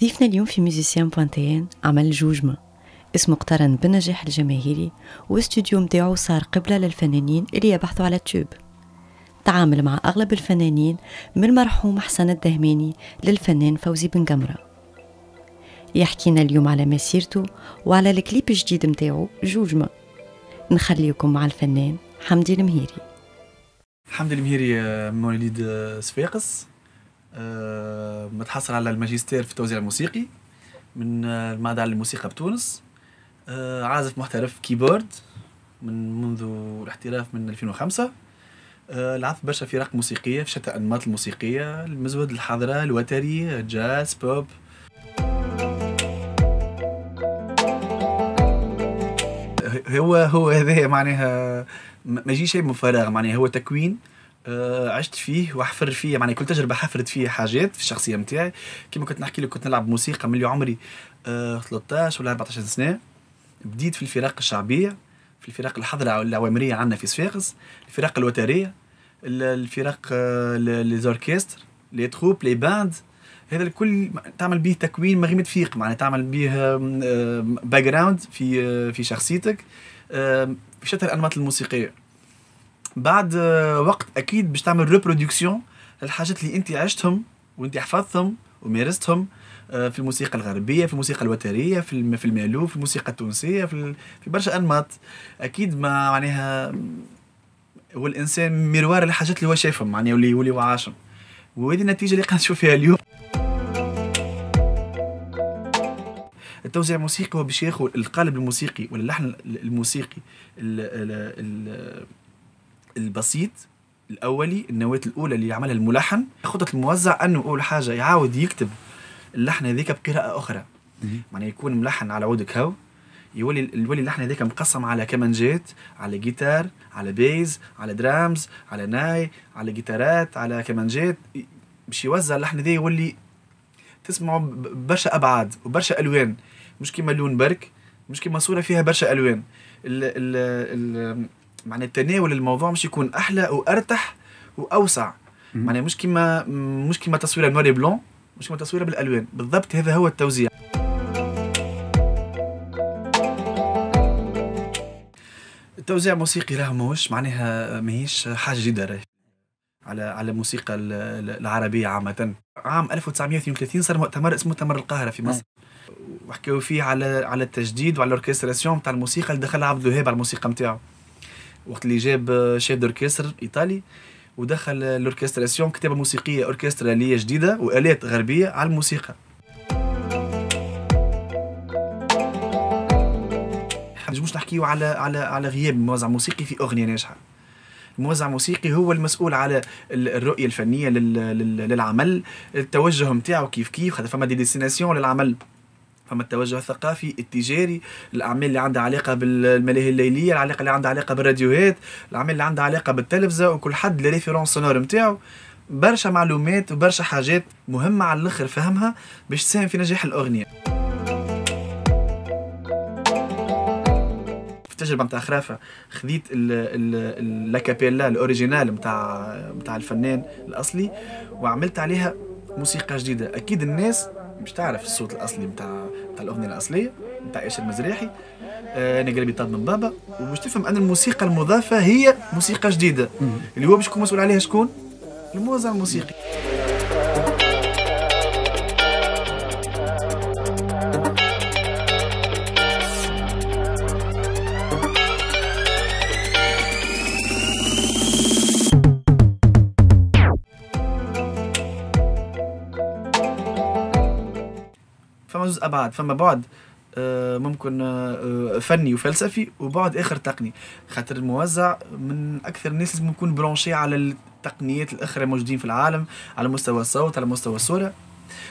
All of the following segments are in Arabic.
ضيفنا اليوم في ميوزيسيان بوانتيان عمل جوجمة اسمه اقترن بالنجاح الجماهيري واستوديو متاعو صار قبلة للفنانين اللي يبحثوا على التوب تعامل مع أغلب الفنانين من المرحوم حسن الدهماني للفنان فوزي بن قمرة يحكينا اليوم على مسيرته وعلى الكليب الجديد متاعو جوجمة نخليكم مع الفنان حمدي المهيري حمدي المهيري آه، مواليد آه، صفاقس آه، متحصل على الماجستير في التوزيع الموسيقي من آه، المعهد الموسيقى بتونس آه، عازف محترف كيبورد من منذ الاحتراف من 2005 لعبت برشا فرق موسيقية في شتى انماط الموسيقية المزود الحضرة الوتري جاز بوب هو هو هذايا معناها ما يجي شيء من فراغ معناها هو تكوين آه، عشت فيه وحفر فيه يعني كل تجربه حفرت فيه حاجات في الشخصيه نتاعي كيما كنت نحكي لك كنت نلعب موسيقى من اللي عمري 13 آه، ولا 14 سنه بديت في الفرق الشعبيه في الفرق الحضرة العوامريه عندنا في صفاقس الفرق الوتريه الفرق آه، لي لي تروب لي باند هذا الكل تعمل به تكوين مغيمة فيق معناها تعمل به باك جراوند في في شخصيتك في شتى الانماط الموسيقيه بعد آه، وقت اكيد باش تعمل ريبرودكسيون للحاجات اللي انت عشتهم وانت حفظتهم ومارستهم آه، في الموسيقى الغربيه في الموسيقى الوتريه في في المالوف في الموسيقى التونسيه في في برشا انماط اكيد ما معناها هو الانسان مروار الحاجات اللي هو شافهم معناها واللي واللي هو عاشهم وهذه النتيجه اللي قاعد نشوف فيها اليوم التوزيع الموسيقي هو باش ياخذ القالب الموسيقي واللحن الموسيقي ال ال ال البسيط الاولي النواه الاولى اللي عملها الملحن خطه الموزع انه اول حاجه يعاود يكتب اللحن هذيك بقراءه اخرى معناها يكون ملحن على عود كهو يولي يولي اللحن هذاك مقسم على كمانجات على جيتار على بيز على درامز على ناي على جيتارات على كمانجات باش يوزع اللحن هذا يولي تسمعوا برشا ابعاد وبرشا الوان مش كيما لون برك مش كيما صوره فيها برشا الوان ال ال ال معناها تناول الموضوع مش يكون احلى وارتح واوسع معناها مش كيما مش كيما تصويره نوار بلون مش كيما تصويره بالالوان بالضبط هذا هو التوزيع التوزيع الموسيقي راه ماهوش معناها ماهيش حاجه جديده راهي على على الموسيقى العربيه عامه عام 1932 صار مؤتمر اسمه مؤتمر القاهره في مصر وحكوا فيه على على التجديد وعلى الاوركستراسيون تاع الموسيقى اللي دخلها عبد الوهاب على الموسيقى نتاعو وقت اللي جاب آه، شيف دوركستر ايطالي ودخل الاوركستراسيون كتابه موسيقيه اوركستراليه جديده والات غربيه على الموسيقى نجموش نحكيو على على على غياب موزع موسيقي في اغنيه ناجحه الموزع الموسيقي هو المسؤول على الرؤيه الفنيه للعمل التوجه نتاعو كيف كيف خاطر فما دي ديستيناسيون للعمل فما التوجه الثقافي التجاري الاعمال اللي عندها علاقه بالملاهي الليليه العلاقه اللي عندها علاقه بالراديوهات الاعمال اللي عندها علاقه بالتلفزه وكل حد ريفيرونس سونور نتاعو برشا معلومات وبرشا حاجات مهمه على الاخر فهمها باش تساهم في نجاح الاغنيه التجربه نتاع خرافه خذيت لاكابيلا الاوريجينال نتاع نتاع الفنان الاصلي وعملت عليها موسيقى جديده اكيد الناس مش تعرف الصوت الاصلي نتاع نتاع الاغنيه الاصليه نتاع ايش المزريحي انا آه، قلبي طاب من بابا ومش تفهم ان الموسيقى المضافه هي موسيقى جديده اللي هو باش يكون مسؤول عليها شكون الموزع الموسيقي زوز ابعاد فما بعد آه، ممكن آه، آه، فني وفلسفي وبعد اخر تقني خاطر الموزع من اكثر الناس لازم يكون برونشي على التقنيات الاخرى موجودين في العالم على مستوى الصوت على مستوى الصوره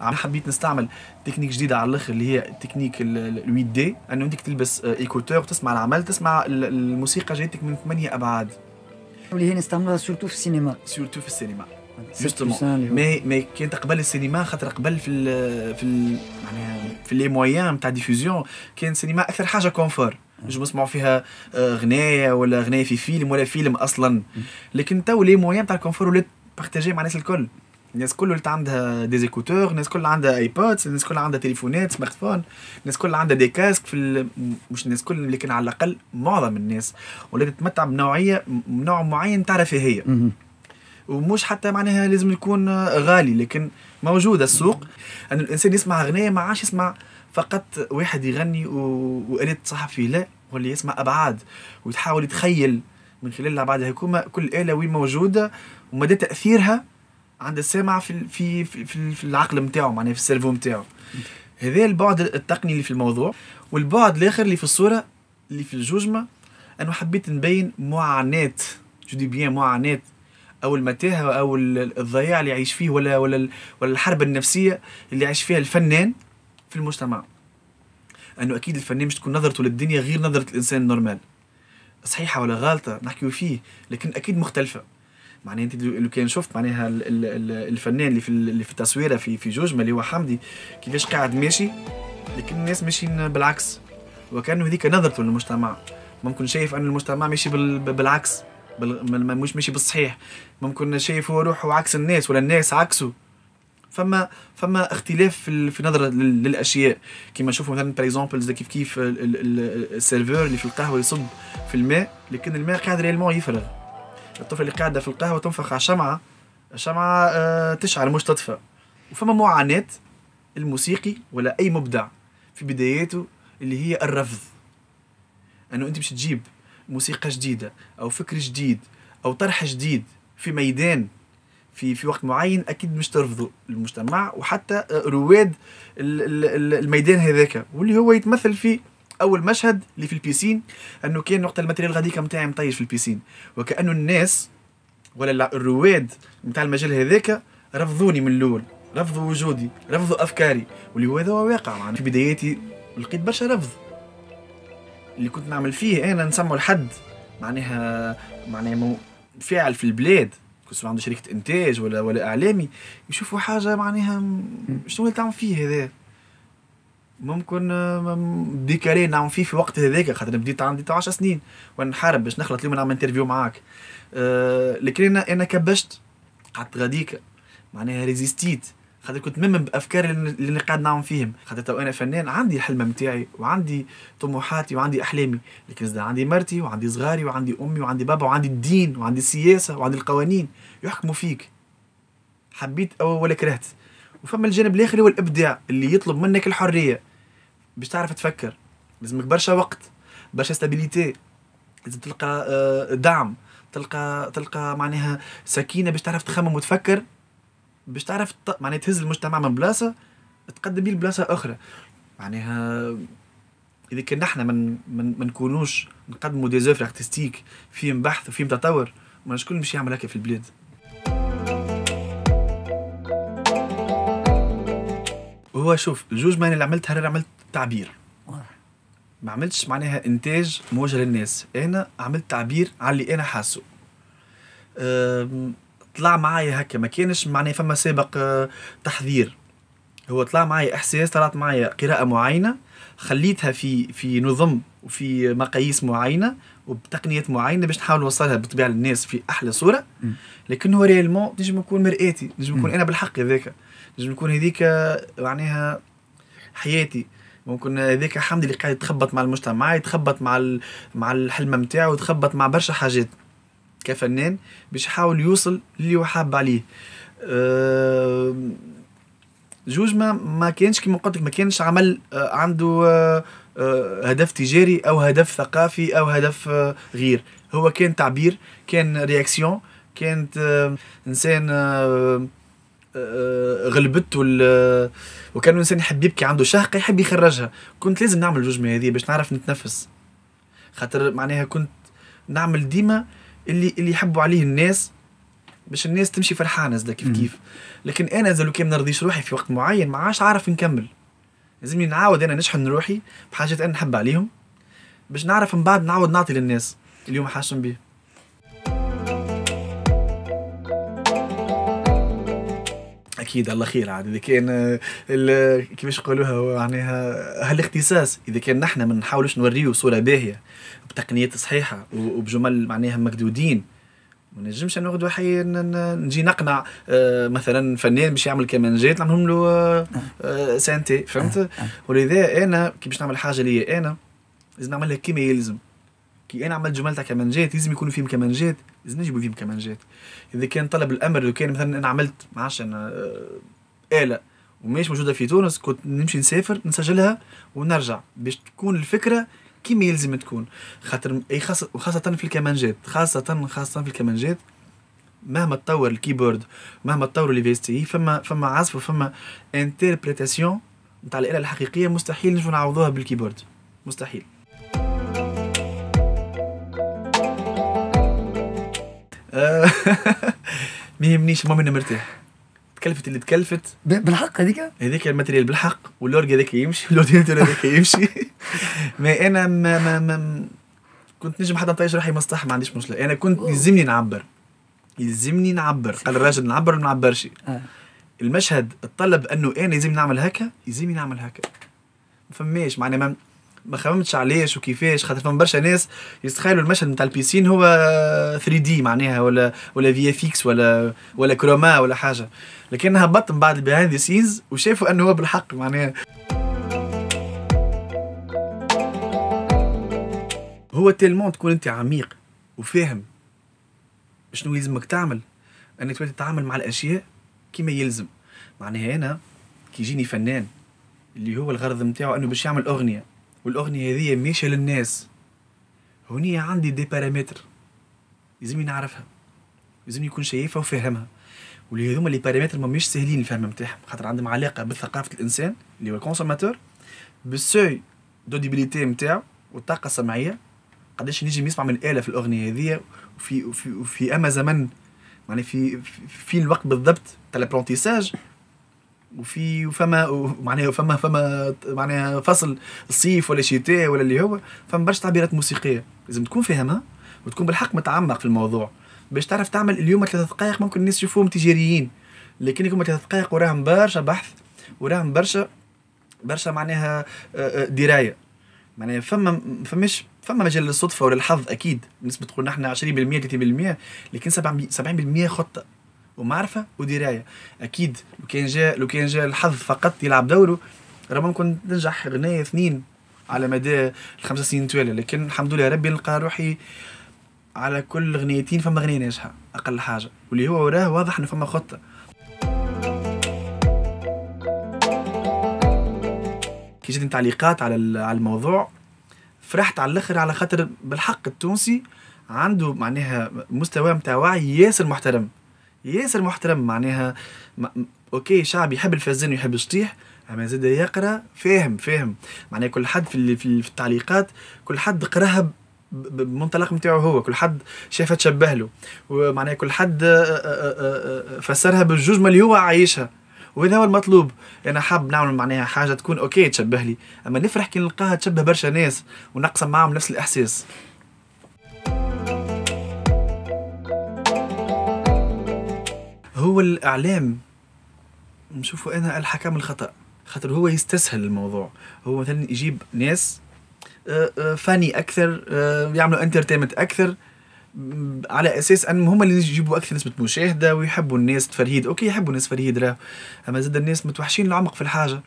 حبيت نستعمل تكنيك جديده على الاخر اللي هي تكنيك ال 8 دي انه عندك تلبس ايكوتور وتسمع العمل تسمع الموسيقى جايتك من ثمانيه ابعاد واللي هي نستعملها سورتو في السينما سورتو في السينما جوستومون مي مي كانت قبل السينما خاطر قبل في الـ في الـ معناها في لي مويان تاع ديفوزيون كان سينما اكثر حاجه كونفور مش نسمعوا فيها آه، غنايه ولا غنايه في فيلم ولا فيلم اصلا لكن تو لي مويان تاع الكونفور ولات بارتاجي مع الناس الكل الناس كل اللي عندها ديزيكوتور الناس كل عندها ايبودز الناس كل عندها تليفونات سمارت فون الناس كل عندها دي كاسك في ال... مش الناس كل لكن على الاقل معظم الناس ولا تتمتع بنوعيه نوع معين تاع رفاهيه ومش حتى معناها لازم يكون غالي لكن موجود السوق أن الإنسان يسمع أغنية ما عادش يسمع فقط واحد يغني وآلة صحفي فيه لا واللي يسمع أبعاد ويتحاول يتخيل من خلال الابعاد هيكون كل آلة وين موجودة ومدى تأثيرها عند السامع في في في, في, العقل نتاعو معناها في السيرفو نتاعو هذا البعد التقني اللي في الموضوع والبعد الاخر اللي في الصوره اللي في الجوجمه انه حبيت نبين معاناه جو دي بيان معاناه او المتاهه او الضياع اللي يعيش فيه ولا ولا ولا الحرب النفسيه اللي يعيش فيها الفنان في المجتمع انه اكيد الفنان مش تكون نظرته للدنيا غير نظره الانسان النورمال صحيحه ولا غلطه نحكيو فيه لكن اكيد مختلفه معناها انت لو كان شفت معناها الفنان اللي في اللي في التصويره في في جوجما اللي هو حمدي كيفاش قاعد ماشي لكن الناس ماشيين بالعكس وكانه هذيك نظرته للمجتمع ممكن شايف ان المجتمع ماشي بالعكس بل... مش ماشي بالصحيح ممكن شايفه روحه عكس الناس ولا الناس عكسه فما فما اختلاف في, في نظرة للاشياء كما نشوفوا مثلا باغ اكزومبل كيف كيف السيرفور اللي في القهوه يصب في الماء لكن الماء قاعد ريالمون يفرغ الطفله اللي قاعده في القهوه تنفخ على شمعه الشمعه آه تشعل مش تطفى وفما معاناه الموسيقي ولا اي مبدع في بداياته اللي هي الرفض انه انت باش تجيب موسيقى جديدة أو فكر جديد أو طرح جديد في ميدان في في وقت معين اكيد مش ترفضوا المجتمع وحتى آه، رواد الميدان هذاك واللي هو يتمثل في اول مشهد اللي في البيسين انه كان وقت الماتريال غاديكا متاعي مطيش في البيسين وكانه الناس ولا الرواد نتاع المجال هذاك رفضوني من الاول رفضوا وجودي رفضوا افكاري واللي هو هذا واقع معنا في بداياتي لقيت برشا رفض اللي كنت نعمل فيه إيه، انا نسمو لحد معناها معناها فاعل في البلاد كنت عنده شركه انتاج ولا ولا اعلامي يشوفوا حاجه معناها شنو اللي تعمل فيه هذا ممكن آه، ديكالي نعمل فيه في وقت هذاك خاطر بديت عندي 10 سنين وانا نحارب باش نخلط اليوم نعمل انترفيو معاك أه لكن انا انا كبشت قعدت غاديك معناها ريزيستيت خاطر كنت ممم بافكار اللي قاعد نعمل فيهم خاطر تو انا فنان عندي الحلم نتاعي وعندي طموحاتي وعندي احلامي لكن زاد عندي مرتي وعندي صغاري وعندي امي وعندي بابا وعندي الدين وعندي السياسه وعندي القوانين يحكموا فيك حبيت او ولا كرهت وفما الجانب الاخر هو الابداع اللي يطلب منك الحريه باش تعرف تفكر لازمك برشا وقت برشا استابيليتي لازم تلقى آه، دعم تلقى تلقى معناها سكينه باش تعرف تخمم وتفكر باش تعرف ت... معناها تهز المجتمع من بلاصه تقدم بيه لبلاصه اخرى معناها اذا كان احنا من من ما نكونوش نقدموا زوفر ارتستيك فيهم بحث وفيهم تطور ما شكون باش يعمل هكا في البلاد هو شوف الجوج ماني اللي عملتها انا عملت تعبير ما عملتش معناها انتاج موجه للناس انا عملت تعبير على اللي انا حاسه طلع معايا هكا ما كانش معناه فما سابق آه، تحذير هو طلع معايا احساس طلعت معايا قراءه معينه خليتها في في نظم وفي مقاييس معينه وبتقنيات معينه باش نحاول نوصلها بالطبيعه للناس في احلى صوره لكن هو ريالمون نجم نكون مرآتي نجم نكون انا بالحق هذاك نجم نكون هذيك آه، معناها حياتي ممكن هذاك حمدي اللي قاعد يتخبط مع المجتمع يتخبط مع مع الحلمه نتاعو يتخبط مع برشا حاجات كفنان باش يحاول يوصل للي هو حاب عليه جوج ما ما كانش كيما قلت ما كانش عمل أه، عنده أه، أه، هدف تجاري او هدف ثقافي او هدف غير هو كان تعبير كان رياكسيون كانت انسان غلبته وكان انسان يحب يبكي عنده شهقه يحب يخرجها كنت لازم نعمل جوج من هذه باش نعرف نتنفس خاطر معناها كنت نعمل ديما اللي اللي يحبوا عليه الناس باش الناس تمشي فرحانه زاد كيف كيف لكن انا اذا لو كان نرضيش روحي في وقت معين ما عادش عارف نكمل لازمني نعاود انا نشحن روحي بحاجات انا نحب عليهم باش نعرف من بعد نعاود نعطي للناس اليوم حاشم بيه اكيد الله خير عاد اذا كان آه، كيفاش يقولوها معناها يعني، هالاختصاص اذا كان نحن ما نحاولوش نوريو صوره باهيه بتقنيات صحيحه وبجمل معناها مكدودين ما نجمش انا غدوه حي نجي نقنع آه، مثلا فنان باش يعمل كمانجات نعملهم له آه، سانتي فهمت ولذا انا كي باش نعمل حاجه ليا انا لازم نعملها كيما يلزم كي انا عملت تاع كمانجات لازم يكونوا فيهم كمانجات لازم نجيبوا فيهم كمانجات اذا كان طلب الامر لو كان مثلا انا عملت ما انا آه، اله وماهيش موجوده في تونس كنت نمشي نسافر نسجلها ونرجع باش تكون الفكره كيما يلزم تكون خاطر اي خاصه وخاصه في الكمانجات خاصه خاصه في الكمانجات مهما تطور الكيبورد مهما تطور لي فيستي فما فما عزف وفما انتربريتاسيون نتاع الاله الحقيقيه مستحيل نجم نعوضوها بالكيبورد مستحيل ما يهمنيش المهم انا مرتاح تكلفت اللي تكلفت بالحق هذيك هذيك الماتريال بالحق واللورج هذاك يمشي والاورديناتور هذاك يمشي ما انا ما ما ما كنت نجم حتى نطيش روحي مسطح ما عنديش مشكله انا كنت يلزمني نعبر يلزمني نعبر قال الراجل نعبر ولا ما نعبرش آه. المشهد الطلب انه انا يلزمني نعمل هكا يلزمني نعمل هكا ما فماش معناها ما خممتش علاش وكيفاش خاطر فما برشا ناس يتخيلوا المشهد نتاع البيسين هو 3 دي معناها ولا ولا اف اكس ولا ولا كروما ولا حاجه لكن هبطت من بعد البيهايند سينز وشافوا انه هو بالحق معناها هو تيلمون تكون انت عميق وفاهم شنو يلزمك تعمل انك تتعامل مع الاشياء كما يلزم معناها انا كي يجيني فنان اللي هو الغرض نتاعو انه باش يعمل اغنيه والاغنيه هذه ماشيه للناس هوني عندي دي بارامتر لازمني نعرفها لازمني نكون شايفها وفاهمها واللي هذوما لي بارامتر ماهمش ساهلين الفهم نتاعهم خاطر عندهم علاقه بثقافه الانسان اللي هو الكونسوماتور بالسوي دوديبيليتي نتاعو والطاقه السمعيه قداش نجم يسمع من آلة في الأغنية هذه وفي وفي وفي أما زمن يعني في في الوقت بالضبط تاع لابرونتيساج وفي فما معناها فما فما معناها فصل الصيف ولا شتاء ولا اللي هو فما برشا تعبيرات موسيقيه لازم تكون فاهمها وتكون بالحق متعمق في الموضوع باش تعرف تعمل اليوم ثلاث دقائق ممكن الناس يشوفوهم تجاريين لكن يكون ثلاث دقائق وراهم برشا بحث وراهم برشا برشا معناها آه، آه، درايه معناها فما فماش فما مجال للصدفه ولا اكيد نسبه تقول نحن 20% 30% لكن 70% خطه ومعرفه ودرايه اكيد لو كان جاء لو كان جاء الحظ فقط يلعب دوره ربما ممكن تنجح غنايه اثنين على مدى الخمسة سنين توالي لكن الحمد لله ربي نلقى روحي على كل غنيتين فما غنية ناجحة أقل حاجة واللي هو وراه واضح أنه فما خطة كي جاتني تعليقات على على الموضوع فرحت على الاخر على خاطر بالحق التونسي عنده معناها مستوى متاع وعي ياسر محترم ياسر محترم معناها م... اوكي شعب يحب الفزان ويحب الشطيح اما زاد يقرا فاهم فاهم معناها كل حد في, في التعليقات كل حد قراها بمنطلق نتاعو هو كل حد شافها تشبه له ومعناها كل حد آه، آه، آه، فسرها بالجوج اللي هو عايشها وهذا هو المطلوب انا حاب نعمل معناها حاجه تكون اوكي تشبه لي اما نفرح كي نلقاها تشبه برشا ناس ونقسم معاهم نفس الاحساس هو الاعلام نشوفوا انا الحكم الخطا خاطر هو يستسهل الموضوع هو مثلا يجيب ناس آه، آه، فاني اكثر آه، يعملوا انترتينمنت اكثر على اساس ان هما اللي يجيبوا اكثر نسبه مشاهده ويحبوا الناس تفرهيد اوكي يحبوا الناس تفرهيد راه اما زاد الناس متوحشين العمق في الحاجه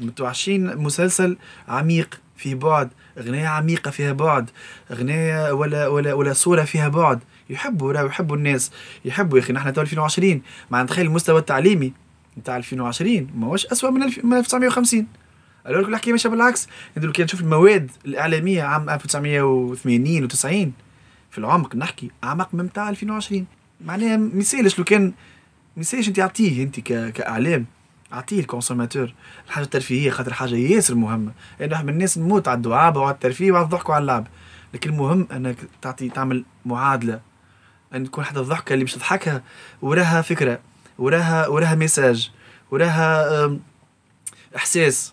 متوحشين مسلسل عميق في بعد أغنية عميقة فيها بعد أغنية ولا ولا ولا صورة فيها بعد يحبوا لا يحبوا الناس يحبوا يا أخي نحن تو 2020 مع تخيل المستوى التعليمي نتاع 2020 ما هوش أسوأ من 1950 لك الحكاية ماشية بالعكس أنت لو كان تشوف المواد الإعلامية عام 1980 و90 في العمق نحكي أعمق من نتاع 2020 معناها ما يسالش لو كان ما يسالش أنت تعطيه أنت كإعلام اعطيه الكونسوماتور الحاجه الترفيهيه خاطر حاجه ياسر مهمه يعني نحن الناس نموت على الدعابه وعلى الترفيه وعلى الضحك وعلى اللعب لكن المهم انك تعطي تعمل معادله ان تكون حتى الضحكه اللي باش تضحكها وراها فكره وراها وراها ميساج وراها احساس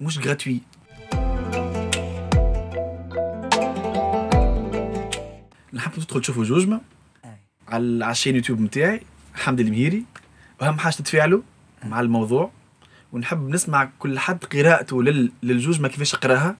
مش غاتوي نحب تدخل تشوفوا جوجمه على الشين يوتيوب نتاعي حمد المهيري واهم حاجه تتفاعلوا مع الموضوع ونحب نسمع كل حد قراءته للجوج ما كيفاش قراها